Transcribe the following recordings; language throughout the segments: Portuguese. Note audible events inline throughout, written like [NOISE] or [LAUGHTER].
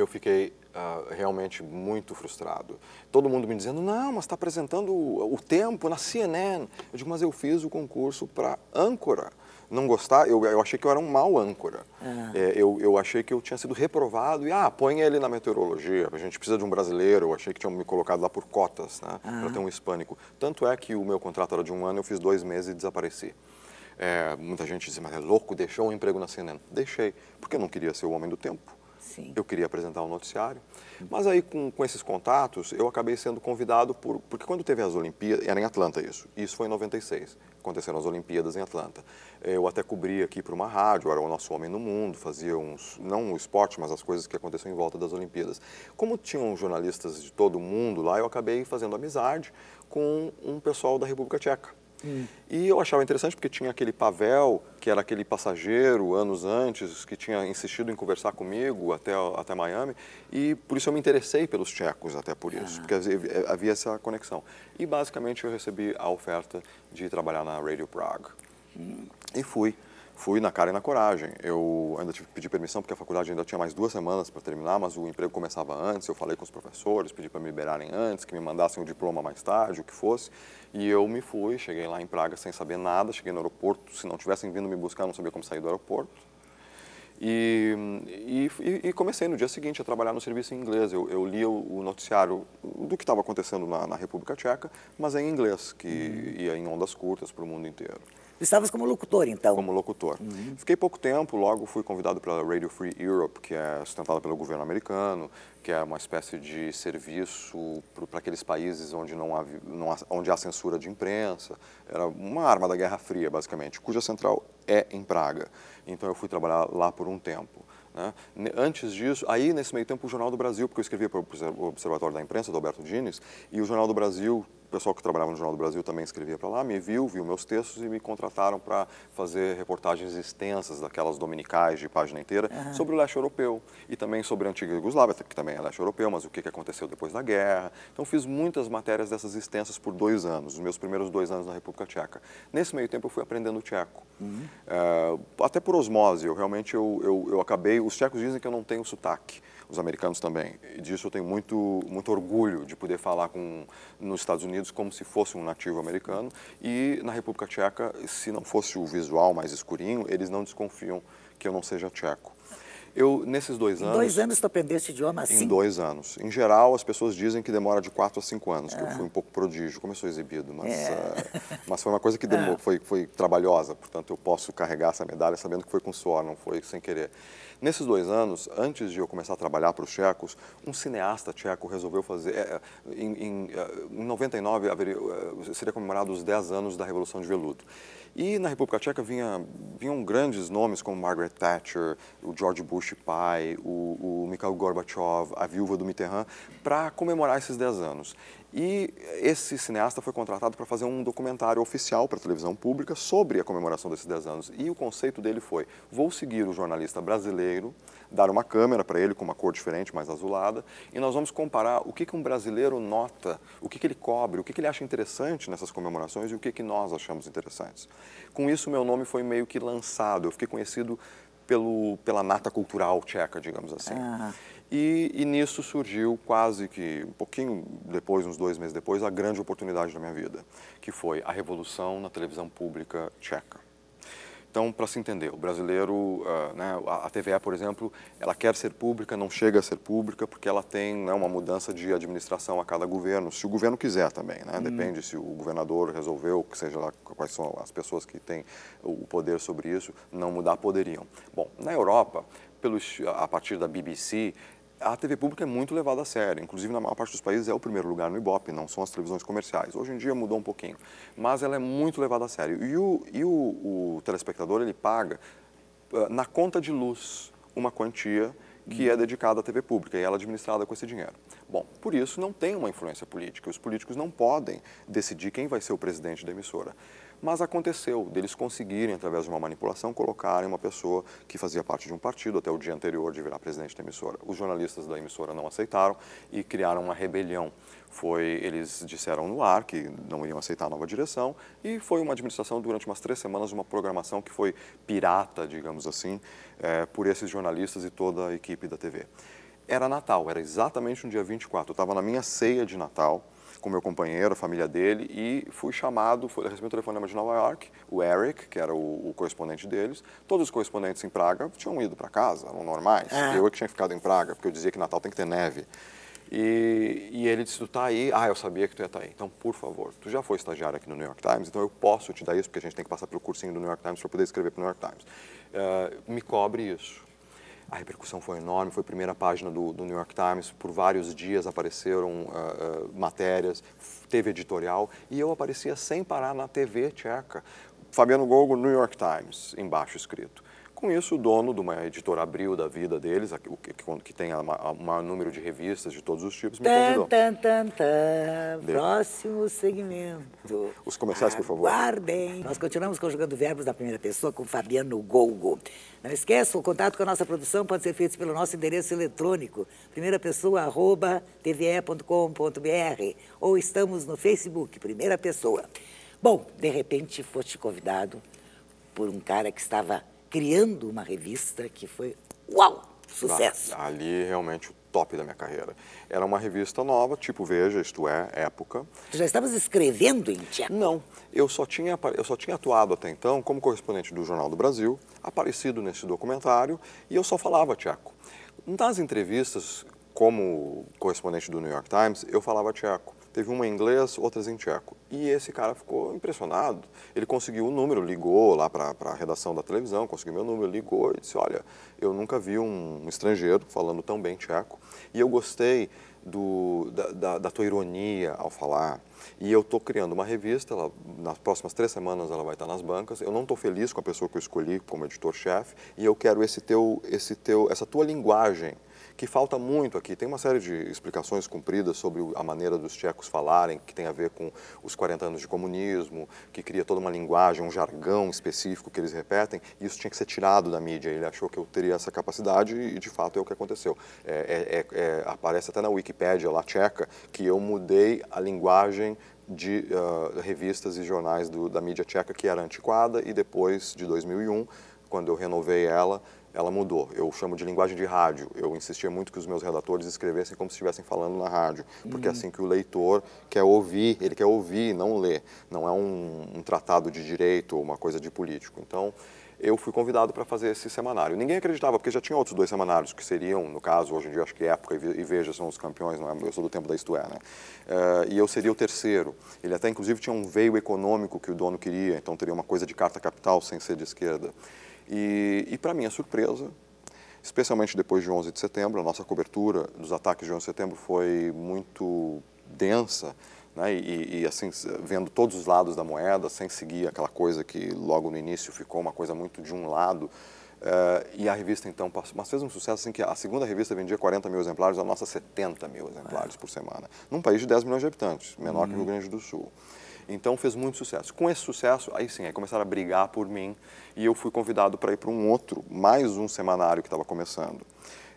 eu fiquei uh, realmente muito frustrado. Todo mundo me dizendo, não, mas está apresentando o, o, tempo na CNN. Eu digo, mas eu fiz o concurso para âncora. Não gostar, eu, eu, achei que eu era um mau âncora. Ah. É, eu, eu achei que eu tinha sido reprovado e, ah, põe ele na meteorologia, a gente precisa de um brasileiro. Eu achei que tinham me colocado lá por cotas, né, para ah. ter um hispânico. Tanto é que o meu contrato era de um ano, eu fiz dois meses e desapareci. É, muita gente diz, mas é louco, deixou o um emprego na CNN. Deixei, porque eu não queria ser o homem do tempo. Sim. Eu queria apresentar um noticiário. Mas aí, com, com esses contatos, eu acabei sendo convidado por. Porque quando teve as Olimpíadas. Era em Atlanta isso. Isso foi em 96. Aconteceram as Olimpíadas em Atlanta. Eu até cobri aqui para uma rádio, era o nosso homem no mundo, fazia uns. Não o esporte, mas as coisas que aconteciam em volta das Olimpíadas. Como tinham jornalistas de todo mundo lá, eu acabei fazendo amizade com um pessoal da República Tcheca. Hum. E eu achava interessante porque tinha aquele Pavel, que era aquele passageiro anos antes, que tinha insistido em conversar comigo até, até Miami, e por isso eu me interessei pelos tchecos, até por isso, ah. porque havia essa conexão. E basicamente eu recebi a oferta de trabalhar na Radio Prague. Hum. E fui fui na cara e na coragem. Eu ainda tive que pedir permissão, porque a faculdade ainda tinha mais duas semanas para terminar, mas o emprego começava antes. Eu falei com os professores, pedi para me liberarem antes, que me mandassem o diploma mais tarde, o que fosse. E eu me fui, cheguei lá em Praga sem saber nada, cheguei no aeroporto. Se não tivessem vindo me buscar, não sabia como sair do aeroporto. E, e, e, comecei no dia seguinte a trabalhar no serviço em inglês. Eu, eu lia o, o, noticiário do que estava acontecendo na, na, República Tcheca, mas é em inglês, que uhum. ia em ondas curtas para o mundo inteiro. Estavas como locutor, então? Como locutor. Uhum. Fiquei pouco tempo, logo fui convidado pela Radio Free Europe, que é sustentada pelo governo americano, que é uma espécie de serviço para aqueles países onde, não há, não há, onde há censura de imprensa. Era uma arma da Guerra Fria, basicamente, cuja central é em Praga. Então eu fui trabalhar lá por um tempo. Né? Antes disso, aí nesse meio tempo o Jornal do Brasil, porque eu escrevia para o Observatório da Imprensa, do Alberto Diniz, e o Jornal do Brasil pessoal que trabalhava no Jornal do Brasil também escrevia para lá, me viu, viu meus textos e me contrataram para fazer reportagens extensas, daquelas dominicais de página inteira, uhum. sobre o leste europeu e também sobre a antiga Yugoslávia, que também é leste europeu, mas o que aconteceu depois da guerra. Então fiz muitas matérias dessas extensas por dois anos, os meus primeiros dois anos na República Tcheca. Nesse meio tempo eu fui aprendendo tcheco, uhum. Eh, até por osmose, eu realmente eu, eu, eu acabei, os tchecos dizem que eu não tenho sotaque, os americanos também. E disso eu tenho muito, muito orgulho de poder falar com, nos Estados Unidos como se fosse um nativo americano. E na República Tcheca, se não fosse o visual mais escurinho, eles não desconfiam que eu não seja tcheco. Eu, nesses dois anos... Dois anos estou aprendendo esse idioma assim? Em dois anos. Em geral, as pessoas dizem que demora de quatro a cinco anos, que eu ah. fui um pouco prodígio, começou exibido, mas, é. uh, mas foi uma coisa que [LAUGHS] demorou, ah. foi, foi trabalhosa, portanto eu posso carregar essa medalha sabendo que foi com suor, não foi sem querer. Nesses dois anos, antes de eu começar a trabalhar para os tchecos, um cineasta tcheco resolveu fazer... É, é, em, em, em 99 haveria, seria comemorado os 10 anos da Revolução de Veludo. E na República Tcheca vinha, vinham grandes nomes como Margaret Thatcher, o George Bush pai, o, o Mikhail Gorbachev, a viúva do Mitterrand, para comemorar esses 10 anos. E esse cineasta foi contratado para fazer um documentário oficial para a televisão pública sobre a comemoração desses 10 anos. E o conceito dele foi: vou seguir o jornalista brasileiro, dar uma câmera para ele com uma cor diferente, mais azulada, e nós vamos comparar o que, que um brasileiro nota, o que, que ele cobre, o que, que ele acha interessante nessas comemorações e o que, que nós achamos interessantes. Com isso, meu nome foi meio que lançado, eu fiquei conhecido pelo, pela nata cultural tcheca, digamos assim. Ah. E, e, nisso surgiu quase que um pouquinho depois, uns dois meses depois, a grande oportunidade da minha vida, que foi a revolução na televisão pública tcheca. Então, para se entender, o brasileiro, uh, né, a, a TVE, por exemplo, ela quer ser pública, não chega a ser pública, porque ela tem né, uma mudança de administração a cada governo, se o governo quiser também, né? hum. depende se o governador resolveu, que seja lá quais são as pessoas que têm o poder sobre isso, não mudar poderiam. Bom, na Europa, pelos, a partir da BBC, a TV pública é muito levada a sério. Inclusive, na maior parte dos países é o primeiro lugar no Ibope, não são as televisões comerciais. Hoje em dia mudou um pouquinho, mas ela é muito levada a sério. E o, e o, o telespectador, ele paga ah, na conta de luz uma quantia que é dedicada à TV pública e ela é administrada com esse dinheiro. Bom, por isso não tem uma influência política. Os políticos não podem decidir quem vai ser o presidente da emissora. Mas aconteceu deles conseguirem, através de uma manipulação, colocarem uma pessoa que fazia parte de um partido até o dia anterior de virar presidente da emissora. Os jornalistas da emissora não aceitaram e criaram uma rebelião. Foi, eles disseram no ar que não iriam aceitar a nova direção e foi uma administração durante umas três semanas uma programação que foi pirata, digamos assim, é, por esses jornalistas e toda a equipe da TV. Era Natal, era exatamente no dia 24. Eu estava na minha ceia de Natal com meu companheiro, a família dele, e fui chamado, fui, recebi um telefonema de Nova York, o Eric, que era o, o correspondente deles, todos os correspondentes em Praga tinham ido para casa, eram normais, é. eu é que tinha ficado em Praga, porque eu dizia que Natal tem que ter neve. E, e, ele disse, tu tá aí? Ah, eu sabia que tu ia estar tá aí. Então, por favor, tu já foi estagiário aqui no New York Times, então eu posso te dar isso, porque a gente tem que passar pelo cursinho do New York Times para poder escrever para o New York Times. Uh, me cobre isso a repercussão foi enorme, foi primeira página do, do New York Times, por vários dias apareceram uh, uh, matérias, teve editorial, e eu aparecia sem parar na TV tcheca. Fabiano Gogo, New York Times, embaixo escrito. Com isso, o dono de uma editora abriu da vida deles, que tem o maior número de revistas de todos os tipos, me convidou. Tan, tan, tan, Próximo segmento. Os comerciais, por favor. Guardem. Nós continuamos conjugando verbos da primeira pessoa com Fabiano Golgo. Não esqueça, o contato com a nossa produção pode ser feito pelo nosso endereço eletrônico, primeira pessoa, arroba, ou estamos no Facebook, primeira pessoa. Bom, de repente foste convidado por um cara que estava criando uma revista que foi uau, sucesso. Ah, ali realmente o top da minha carreira. Era uma revista nova, tipo Veja, isto é, Época. Tu já estavas escrevendo em tcheco? Não, eu só tinha, eu só tinha atuado até então como correspondente do Jornal do Brasil, aparecido nesse documentário, e eu só falava tcheco. Nas entrevistas, como correspondente do New York Times, eu falava tcheco teve uma em inglês, outras em tcheco. E esse cara ficou impressionado. Ele conseguiu o um número, ligou lá para a redação da televisão, conseguiu meu número, ligou e disse: Olha, eu nunca vi um estrangeiro falando tão bem tcheco e eu gostei do, da, da, da, tua ironia ao falar. E eu estou criando uma revista, ela, nas próximas três semanas ela vai estar nas bancas. Eu não estou feliz com a pessoa que eu escolhi como editor-chefe e eu quero esse teu, esse teu, essa tua linguagem que falta muito aqui. Tem uma série de explicações cumpridas sobre a maneira dos tchecos falarem, que tem a ver com os 40 anos de comunismo, que cria toda uma linguagem, um jargão específico que eles repetem. E isso tinha que ser tirado da mídia. Ele achou que eu teria essa capacidade e, de fato, é o que aconteceu. É, é, é, é aparece até na Wikipédia lá tcheca que eu mudei a linguagem de uh, revistas e jornais do, da mídia tcheca, que era antiquada, e depois de 2001, quando eu renovei ela, ela mudou. Eu chamo de linguagem de rádio. Eu insistia muito que os meus redatores escrevessem como se estivessem falando na rádio, porque uhum. é assim que o leitor quer ouvir, ele quer ouvir, não ler. Não é um, um tratado de direito ou uma coisa de político. Então, eu fui convidado para fazer esse semanário. Ninguém acreditava, porque já tinha outros dois semanários que seriam, no caso, hoje em dia, acho que é Época e Veja são os campeões, não é? eu sou do tempo da Isto É, né? Uh, e eu seria o terceiro. Ele até, inclusive, tinha um veio econômico que o dono queria, então teria uma coisa de carta capital sem ser de esquerda. E, e para minha surpresa, especialmente depois de 11 de setembro, a nossa cobertura dos ataques de 11 de setembro foi muito densa, né? e, e, assim, vendo todos os lados da moeda, sem seguir aquela coisa que logo no início ficou uma coisa muito de um lado. Uh, e a revista então passou, mas fez um sucesso assim que a segunda revista vendia 40 mil exemplares, a nossa 70 mil exemplares é. por semana, num país de 10 milhões de habitantes, menor uhum. que o Rio uhum. Grande do Sul. Então fez muito sucesso. Com esse sucesso, aí sim, aí começaram a brigar por mim e eu fui convidado para ir para um outro, mais um semanário que estava começando.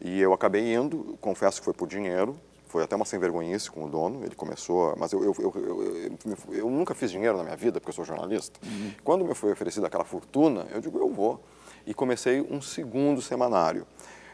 E eu acabei indo, confesso que foi por dinheiro, foi até uma sem vergonhice com o dono, ele começou, mas eu, eu, eu, eu, eu nunca fiz dinheiro na minha vida, porque eu sou jornalista. Uhum. Quando me foi oferecida aquela fortuna, eu digo, eu vou. E comecei um segundo semanário.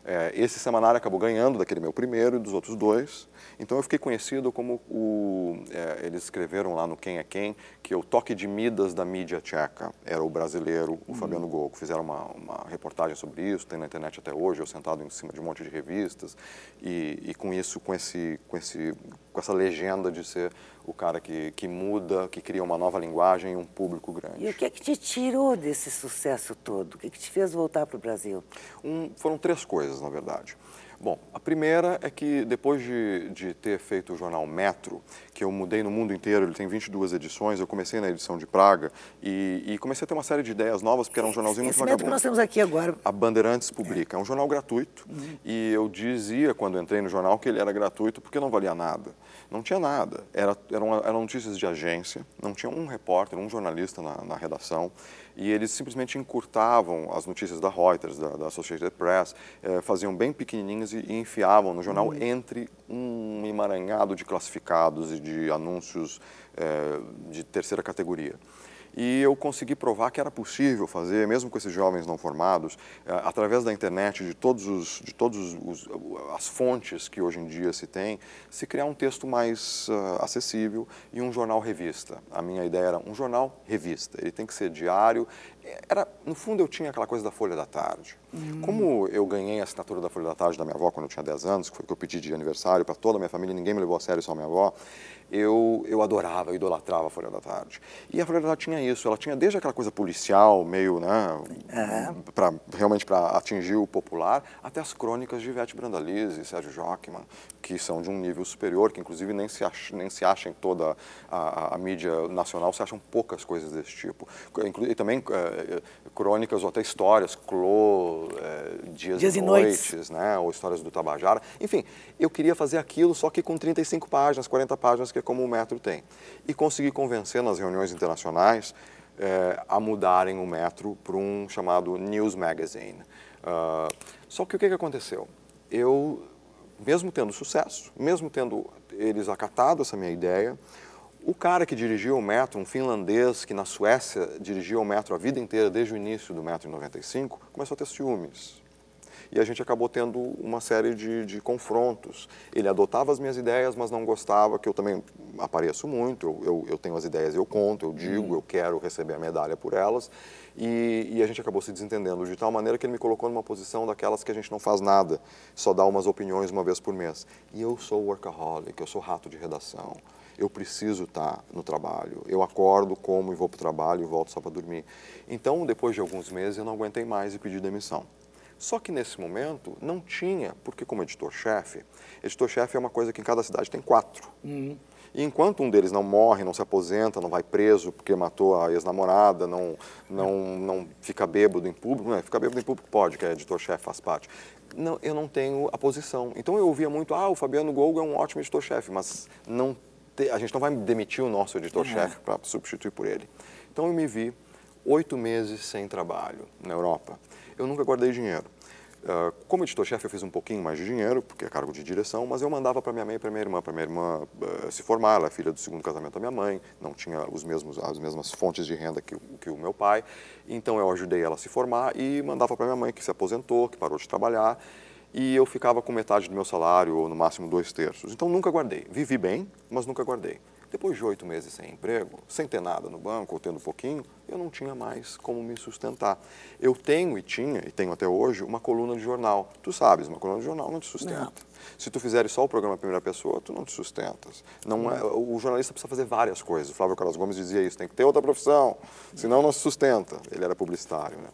É, esse semanário acabou ganhando daquele meu primeiro e dos outros dois, então eu fiquei conhecido como o. É, eles escreveram lá no Quem é Quem que é o toque de Midas da mídia tcheca era o brasileiro, o uhum. Fabiano Golco. Fizeram uma, uma, reportagem sobre isso, tem na internet até hoje, eu sentado em cima de um monte de revistas, e, e com isso, com, esse, com, esse, com essa legenda de ser o cara que, que muda, que cria uma nova linguagem e um público grande. E o que é que te tirou desse sucesso todo? O que, é que te fez voltar para o Brasil? Um, foram três coisas, na verdade. Bom, a primeira é que depois de, de ter feito o jornal Metro, que eu mudei no mundo inteiro, ele tem 22 edições, eu comecei na edição de Praga e, e comecei a ter uma série de ideias novas, porque era um jornalzinho Esse muito vagabundo. que nós temos aqui agora. A Bandeirantes publica, é, é um jornal gratuito uhum. e eu dizia quando entrei no jornal que ele era gratuito porque não valia nada. Não tinha nada, era, eram, eram notícias de agência, não tinha um repórter, um jornalista na, na redação e eles simplesmente encurtavam as notícias da Reuters, da, da Associated Press, eh, faziam bem pequenininhas e, e enfiavam no jornal uhum. entre um emaranhado de classificados e de anúncios eh, de terceira categoria e eu consegui provar que era possível fazer, mesmo com esses jovens não formados, é, através da internet, de todos os, de todos os, as fontes que hoje em dia se tem, se criar um texto mais uh, acessível e um jornal revista. A minha ideia era um jornal revista. Ele tem que ser diário. É, era, no fundo eu tinha aquela coisa da Folha da Tarde. Hum. Como eu ganhei a assinatura da Folha da Tarde da minha avó quando eu tinha 10 anos, que foi o que eu pedi de aniversário para toda a minha família, ninguém me levou a sério, só a minha avó eu, eu adorava, eu idolatrava a Folha da Tarde. E a Folha da Tarde tinha isso, ela tinha desde aquela coisa policial, meio, né, uhum. Pra, realmente para atingir o popular, até as crônicas de Ivete Brandalize, Sérgio Jockman, que são de um nível superior, que inclusive nem se acha, nem se acha em toda a, a, a mídia nacional, se acham poucas coisas desse tipo. Inclu e também é, é, crônicas ou até histórias, Clô, é, Dias, Dias e, e noites, noites, né, ou Histórias do Tabajara. Enfim, eu queria fazer aquilo, só que com 35 páginas, 40 páginas como o metro tem. E consegui convencer nas reuniões internacionais eh, a mudarem o metro para um chamado News Magazine. Uh, só que o que, que aconteceu? Eu, mesmo tendo sucesso, mesmo tendo eles acatado essa minha ideia, o cara que dirigia o metro, um finlandês que na Suécia dirigia o metro a vida inteira, desde o início do metro em 95, começou a ter ciúmes e a gente acabou tendo uma série de, de confrontos. Ele adotava as minhas ideias, mas não gostava, que eu também apareço muito, eu, eu, eu tenho as ideias, eu conto, eu digo, eu quero receber a medalha por elas. E, e, a gente acabou se desentendendo de tal maneira que ele me colocou numa posição daquelas que a gente não faz nada, só dá umas opiniões uma vez por mês. E eu sou workaholic, eu sou rato de redação, eu preciso estar tá no trabalho, eu acordo, como e vou para o trabalho e volto só para dormir. Então, depois de alguns meses, eu não aguentei mais e pedi demissão. Só que nesse momento não tinha, porque como editor-chefe, editor-chefe é uma coisa que em cada cidade tem quatro. Uhum. E enquanto um deles não morre, não se aposenta, não vai preso porque matou a ex-namorada, não, não, não fica bêbado em público, não é, fica bêbado em público pode, que é editor-chefe, faz parte. Não, eu não tenho a posição. Então eu ouvia muito, ah, o Fabiano Golgo é um ótimo editor-chefe, mas não te, a gente não vai demitir o nosso editor-chefe para substituir por ele. Então eu me vi oito meses sem trabalho na Europa eu nunca guardei dinheiro. Uh, como editor-chefe eu fiz um pouquinho mais de dinheiro, porque é cargo de direção, mas eu mandava para minha mãe e para minha irmã, para minha irmã uh, se formar, ela é filha do segundo casamento da minha mãe, não tinha os mesmos, as mesmas fontes de renda que, que o meu pai, então eu ajudei ela a se formar e mandava para minha mãe que se aposentou, que parou de trabalhar, e eu ficava com metade do meu salário, ou no máximo dois terços. Então nunca guardei, vivi bem, mas nunca guardei. Depois de oito meses sem emprego, sem ter nada no banco ou tendo pouquinho, eu não tinha mais como me sustentar. Eu tenho e tinha, e tenho até hoje, uma coluna de jornal. Tu sabes, uma coluna de jornal não te sustenta. Não. Se tu fizeres só o programa Primeira Pessoa, tu não te sustentas. Não é, o jornalista precisa fazer várias coisas. O Flávio Carlos Gomes dizia isso, tem que ter outra profissão, senão não se sustenta. Ele era publicitário, né?